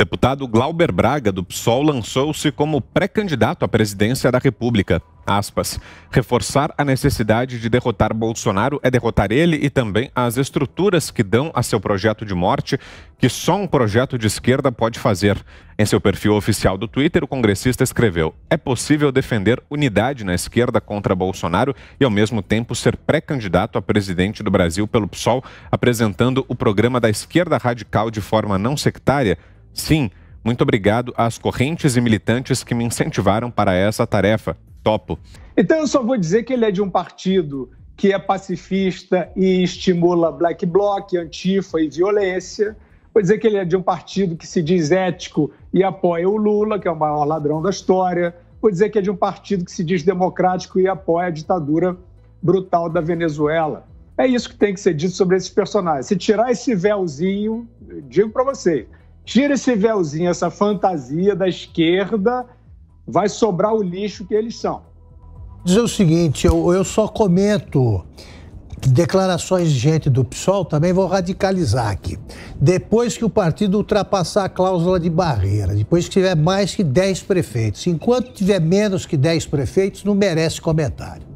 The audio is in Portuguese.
deputado Glauber Braga, do PSOL, lançou-se como pré-candidato à presidência da República. Aspas. Reforçar a necessidade de derrotar Bolsonaro é derrotar ele e também as estruturas que dão a seu projeto de morte, que só um projeto de esquerda pode fazer. Em seu perfil oficial do Twitter, o congressista escreveu: É possível defender unidade na esquerda contra Bolsonaro e, ao mesmo tempo, ser pré-candidato a presidente do Brasil pelo PSOL, apresentando o programa da esquerda radical de forma não sectária? Sim, muito obrigado às correntes e militantes que me incentivaram para essa tarefa. Topo. Então eu só vou dizer que ele é de um partido que é pacifista e estimula black bloc, antifa e violência. Vou dizer que ele é de um partido que se diz ético e apoia o Lula, que é o maior ladrão da história. Vou dizer que é de um partido que se diz democrático e apoia a ditadura brutal da Venezuela. É isso que tem que ser dito sobre esses personagens. Se tirar esse véuzinho, digo para vocês, Tira esse véuzinho, essa fantasia da esquerda, vai sobrar o lixo que eles são. Dizer o seguinte, eu, eu só comento declarações de gente do PSOL, também vou radicalizar aqui. Depois que o partido ultrapassar a cláusula de barreira, depois que tiver mais que 10 prefeitos, enquanto tiver menos que 10 prefeitos, não merece comentário.